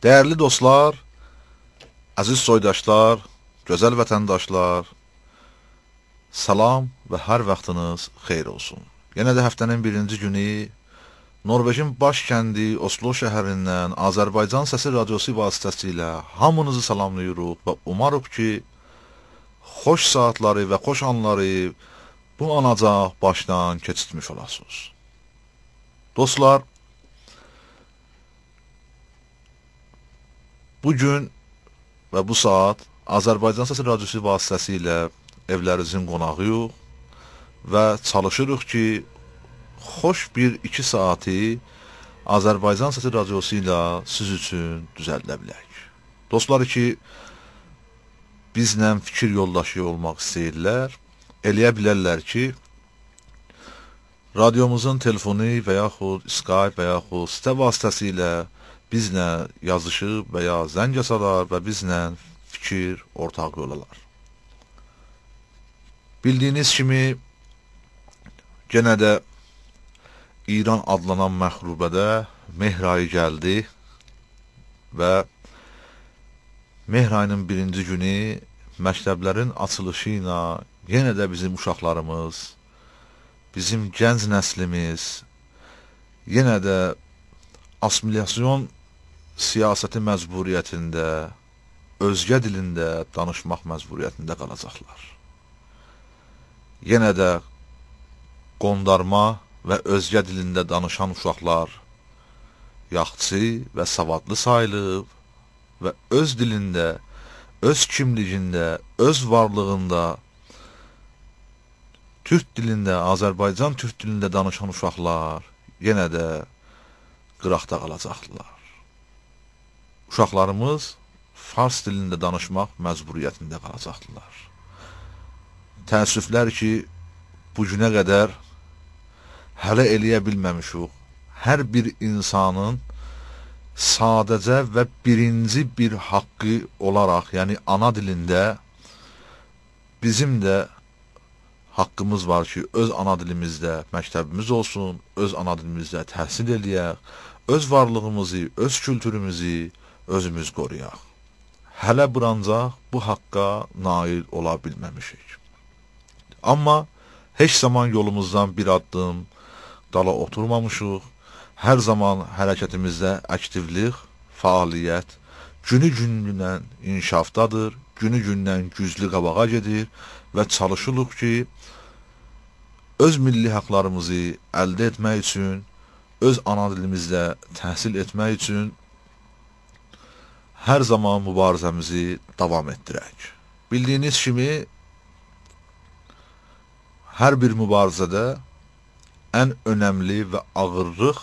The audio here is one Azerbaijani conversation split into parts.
Dəyərli dostlar, əziz soydaşlar, gözəl vətəndaşlar, salam və hər vaxtınız xeyir olsun. Yenə də həftənin birinci günü Norveçin baş kəndi Oslo şəhərindən Azərbaycan Səsi Radiosu vasitəsilə hamınızı salamlayırıq və umarıq ki, xoş saatları və xoş anları bu anacaq başdan keçirtmiş olasınız. Dostlar, Bu gün və bu saat Azərbaycan Səsi Radiosu vasitəsilə evlərinizin qonağı yox və çalışırıq ki, xoş bir 2 saati Azərbaycan Səsi Radiosu ilə siz üçün düzəldə bilək. Dostlar ki, bizlə fikir yoldaşı olmaq istəyirlər, eləyə bilərlər ki, radiomuzun telefonu və yaxud Skype və yaxud sitə vasitəsilə ilə bizlə yazışıb və ya zəng asalar və bizlə fikir ortaq olalar. Bildiyiniz kimi genə də İran adlanan məxrubədə Mehr ayı gəldi və Mehr ayının birinci günü məktəblərin açılışı ilə yenə də bizim uşaqlarımız, bizim gənc nəslimiz yenə də assimilyasiyon siyasəti məcburiyyətində, özgə dilində danışmaq məcburiyyətində qalacaqlar. Yenə də qondarma və özgə dilində danışan uşaqlar yaxçı və savadlı sayılıb və öz dilində, öz kimliyində, öz varlığında türk dilində, Azərbaycan türk dilində danışan uşaqlar yenə də qıraqda qalacaqlar uşaqlarımız fars dilində danışmaq məcburiyyətində qalacaqdılar. Təəssüflər ki, bu günə qədər hələ eləyə bilməmişik. Hər bir insanın sadəcə və birinci bir haqqı olaraq, yəni ana dilində bizim də haqqımız var ki, öz ana dilimizdə məktəbimiz olsun, öz ana dilimizdə təhsil eləyək, öz varlığımızı, öz kültürümüzü, özümüz qoruyaq. Hələ buranca bu haqqa nail ola bilməmişik. Amma heç zaman yolumuzdan bir addım dala oturmamışıq. Hər zaman hərəkətimizdə aktivlik, fəaliyyət günü gündən inkişafdadır, günü gündən güclü qabağa gedir və çalışırıq ki, öz milli haqlarımızı əldə etmək üçün, öz ana dilimizdə təhsil etmək üçün hər zaman mübarizəmizi davam etdirək. Bildiyiniz kimi, hər bir mübarizədə ən önəmli və ağırlıq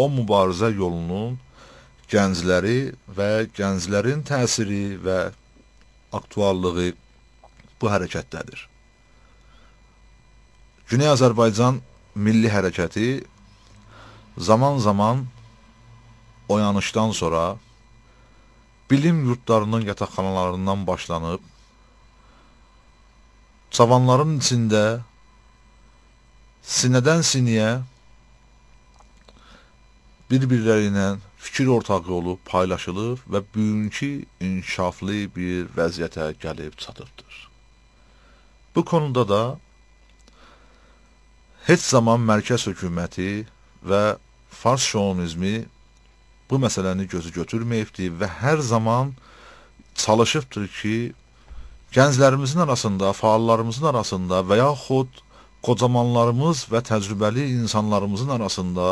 o mübarizə yolunun gəncləri və gənclərin təsiri və aktuallığı bu hərəkətdədir. Güney Azərbaycan Milli Hərəkəti zaman-zaman oyanışdan sonra bilim yurtlarının yataqxanalarından başlanıb, çavanların içində sinədən siniyə bir-birləriylə fikir ortağı olub paylaşılır və bugünkü inkişaflı bir vəziyyətə gəlib çatıbdır. Bu konuda da heç zaman mərkəz hökuməti və Fars şovinizmi bu məsələni gözü götürməyibdir və hər zaman çalışıbdır ki, gənclərimizin arasında, fəallarımızın arasında və yaxud qocamanlarımız və təcrübəli insanlarımızın arasında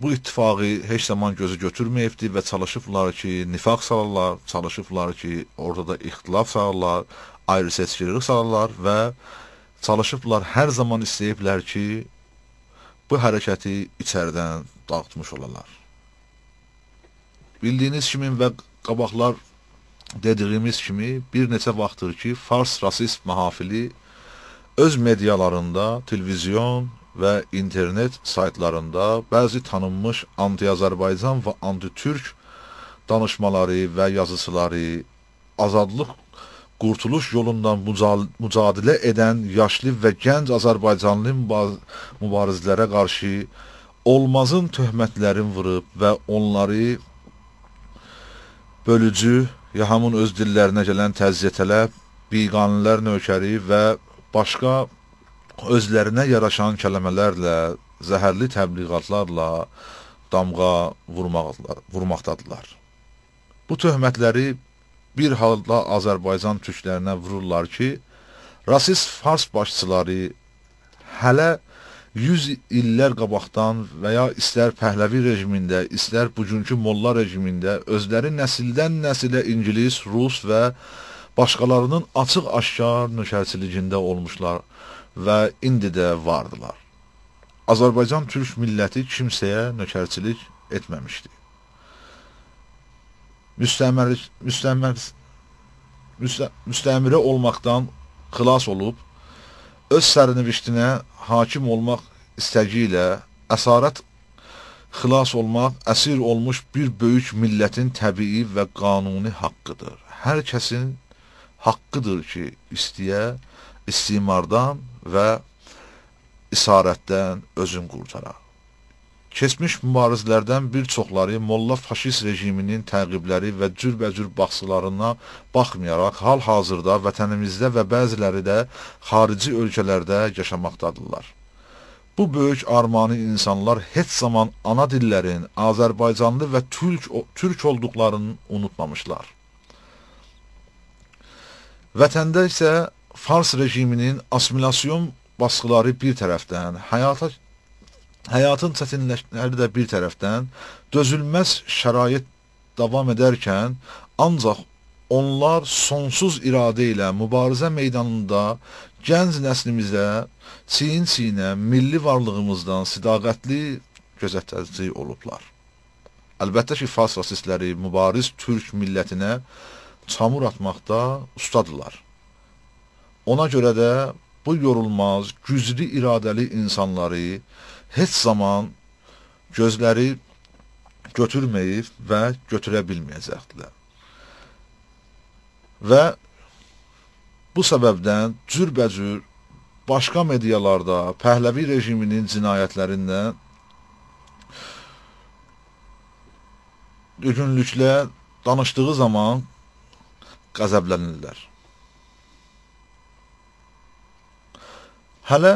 bu ittifaqı heç zaman gözü götürməyibdir və çalışıblar ki, nifaq salarlar, çalışıblar ki, orada da ixtilaf salarlar, ayrı seçkilik salarlar və çalışıblar hər zaman istəyiblər ki, bu hərəkəti içərdən dağıtmış olarlar. Bildiyiniz kimi və qabaqlar dediyimiz kimi bir neçə vaxtdır ki, Fars rasist mahafili öz medialarında, televizyon və internet saytlarında bəzi tanınmış anti-Azərbaycan və anti-Türk danışmaları və yazısıları azadlıq qurtuluş yolundan mücadilə edən yaşlı və gənc Azərbaycanlı mübarizlərə qarşı olmazın töhmətlərin vurub və onları bölücü, yahamın öz dillərinə gələn təzyiqələr, biqanilər nökəri və başqa özlərinə yaraşan kəlmələrlə, zəhərli təbliğatlarla damğa vurmaqdadırlar. Bu töhmətləri bir halda Azərbaycan türklərinə vururlar ki, rasist fars başçıları hələ 100 illər qabaqdan və ya istər Pəhləvi rejimində, istər bugünkü molla rejimində özləri nəsildən nəsilə ingilis, rus və başqalarının açıq-aşkar nökərçiliyində olmuşlar və indi də vardılar. Azərbaycan türk milləti kimsəyə nökərçilik etməmişdi müstəmərlik, müstəmər, müstə, müstəmiri olmaqdan xilas olub, öz sərniviştinə hakim olmaq istəyi ilə əsarət xilas olmaq əsir olmuş bir böyük millətin təbii və qanuni haqqıdır. Hər kəsin haqqıdır ki, istəyə istimardan və isarətdən özün qurtara. Keçmiş mübarizlərdən bir çoxları molla faşist rejiminin təqibləri və cürbəcür baxsılarına baxmayaraq hal-hazırda vətənimizdə və bəziləri də xarici ölkələrdə yaşamaqdadırlar. Bu böyük armani insanlar heç zaman ana dillərin Azərbaycanlı və türk, türk olduqlarını unutmamışlar. Vətəndə isə Fars rejiminin asimilasyon basqıları bir tərəfdən, həyata Həyatın çətinlikləri də bir tərəfdən dözülməz şərait davam edərkən ancaq onlar sonsuz iradə ilə mübarizə meydanında gənc nəslimizə çiyin-çiyinə milli varlığımızdan sidaqətli gözətçi olublar. Əlbəttə ki, fars rasistləri mübariz türk millətinə çamur atmaqda ustadılar. Ona görə də bu yorulmaz, güclü iradəli insanları heç zaman gözləri götürməyib və götürə bilməyəcəkdilər. Və bu səbəbdən cürbəcür başqa mediyalarda Pəhləvi rejiminin cinayətlərindən günlüklə danışdığı zaman qəzəblənirlər. Hələ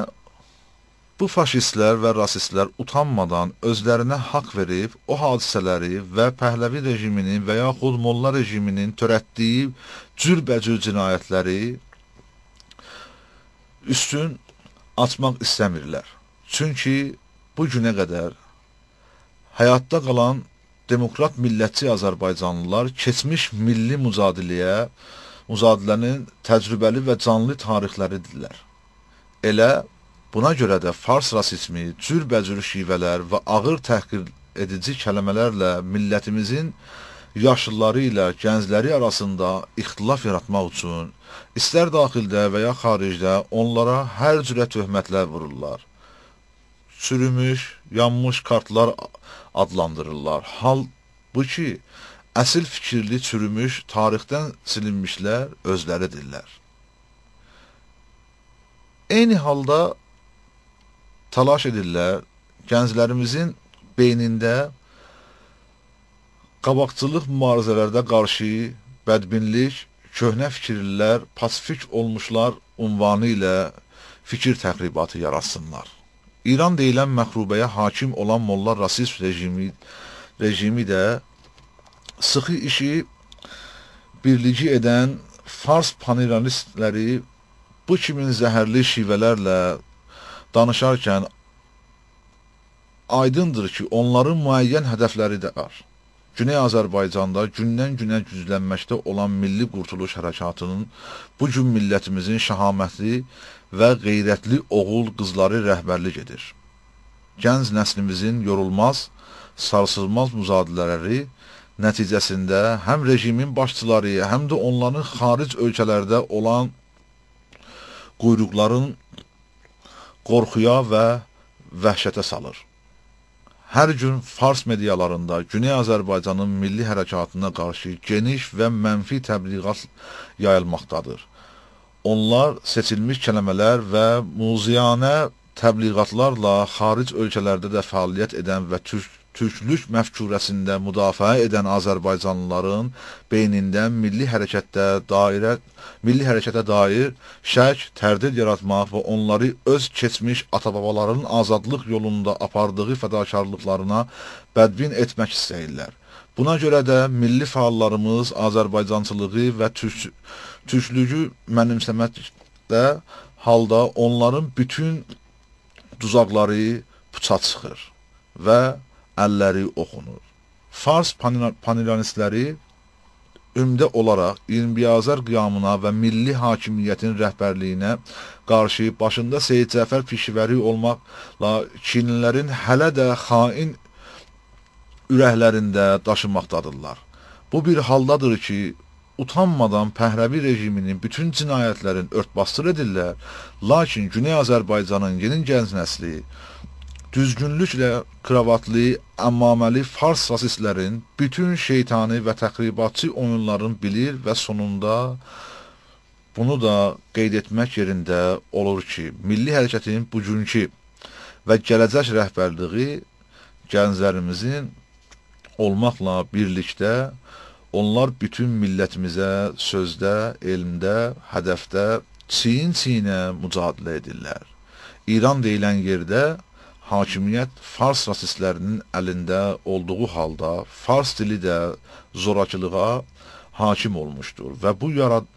Bu faşistlər və rasistlər utanmadan özlərinə haqq verib o hadisələri və Pəhləvi rejiminin və yaxud Molla rejiminin törətdiyi cürbəcür cinayətləri üstün açmaq istəmirlər. Çünki bu günə qədər həyatda qalan demokrat millətçi Azərbaycanlılar keçmiş milli mücadiləyə, mücadilənin təcrübəli və canlı tarixləridirlər. Elə Buna görə də fars rasizmi cürbəcür şivələr və ağır təhqir edici kəlmələrlə millətimizin yaşlıları ilə gəncləri arasında ixtilaf yaratmaq üçün istər daxildə və ya xaricdə onlara hər cürə töhmətlər vururlar. Sürümüş, yanmış kartlar adlandırırlar. Hal bu ki, əsil fikirli çürümüş, tarixdən silinmişlər özləridirlər. Eyni halda təlaş edirlər. Gənclərimizin beynində qabaqçılıq mübarizələrdə qarşı bədbinlik, köhnə fikirlər, pasifik olmuşlar unvanı ilə fikir təxribatı yaratsınlar. İran deyilən məxrubəyə hakim olan molla rasist rejimi rejimi də sıxı işi birliyi edən Fars paniralistləri bu kimin zəhərli şivələrlə danışarkən aydındır ki, onların müəyyən hədəfləri də var. Güney Azərbaycanda gündən-günə güclənməkdə olan milli qurtuluş hərəkatının bu gün millətimizin şahamətli və qeyrətli oğul qızları rəhbərlik edir. Gənc nəslimizin yorulmaz, sarsılmaz müzadilələri nəticəsində həm rejimin başçıları, həm də onların xaric ölkələrdə olan quyruqların qorxuya və vəhşətə salır. Hər gün fars medialarında Güney Azərbaycanın milli hərəkatına qarşı geniş və mənfi təbliğat yayılmaqdadır. Onlar seçilmiş kəlmələr və muziyanə təbliğatlarla xaric ölkələrdə də fəaliyyət edən və türk türklük məfkurəsində müdafiə edən Azərbaycanlıların beynində milli hərəkətdə dairə milli hərəkətə dair şək, tərdid yaratmaq və onları öz keçmiş atababalarının azadlıq yolunda apardığı fədakarlıqlarına bədbin etmək istəyirlər. Buna görə də milli fəallarımız Azərbaycançılığı və türk, türklüyü mənimsəməkdə halda onların bütün duzaqları puça çıxır və əlləri oxunur. Fars panirlanistləri ümdə olaraq İrmiyazər qiyamına və milli hakimiyyətin rəhbərliyinə qarşı başında Seyid Cəfər Pişvəri olmaqla Çinlilərin hələ də xain ürəklərində daşımaqdadırlar. Bu bir haldadır ki, utanmadan Pəhrəvi rejiminin bütün cinayətlərin örtbasdır edirlər, lakin Güney Azərbaycanın yeni gənc nəsli düzgünlüklə kravatlı, əmmaməli fars rasistlərin bütün şeytani və təxribatçı oyunların bilir və sonunda bunu da qeyd etmək yerində olur ki, milli hərəkətin bugünkü və gələcək rəhbərliyi gənclərimizin olmaqla birlikdə onlar bütün millətimizə sözdə, elmdə, hədəfdə çiyin-çiyinə mücadilə edirlər. İran deyilən yerdə hakimiyyət fars rasistlərinin əlində olduğu halda fars dili də zorakılığa hakim olmuşdur və bu yarad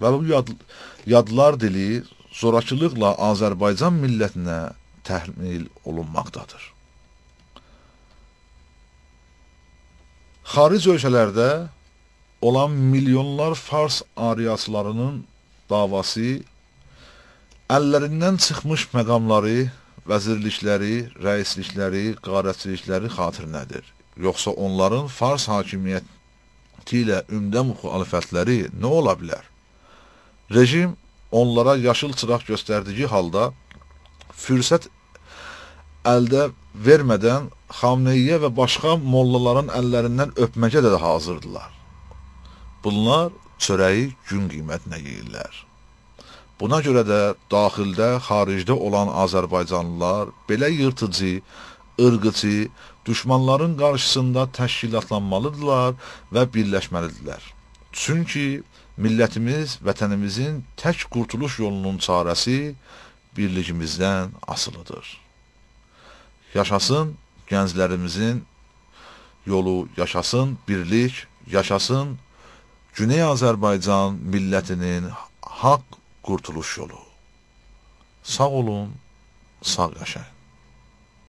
və bu yad, yadlar dili zorakılıqla Azərbaycan millətinə təhmil olunmaqdadır. Xaric ölkələrdə olan milyonlar fars aryaslarının davası əllərindən çıxmış məqamları vəzirlikləri, rəislikləri, qarətçilikləri xatirinədir. Yoxsa onların Fars hakimiyyəti ilə ümdə müxalifətləri nə ola bilər? Rejim onlara yaşıl çıraq göstərdiyi halda fürsət əldə vermədən Xamneyyə və başqa mollaların əllərindən öpməkə də hazırdılar. Bunlar çörəyi gün qiymətinə yeyirlər. Buna görə də daxildə, xaricdə olan azərbaycanlılar belə yırtıcı, ırğıcı, düşmanların qarşısında təşkilatlanmalıdırlar və birləşməlidirlər. Çünki millətimiz vətənimizin tək qurtuluş yolunun çarəsi birliyimizdən asılıdır. Yaşasın gənclərimizin yolu, yaşasın birlik, yaşasın Güney Azərbaycan millətinin haqq kurtuluş yolu. Sağ olun, sağ yaşayın.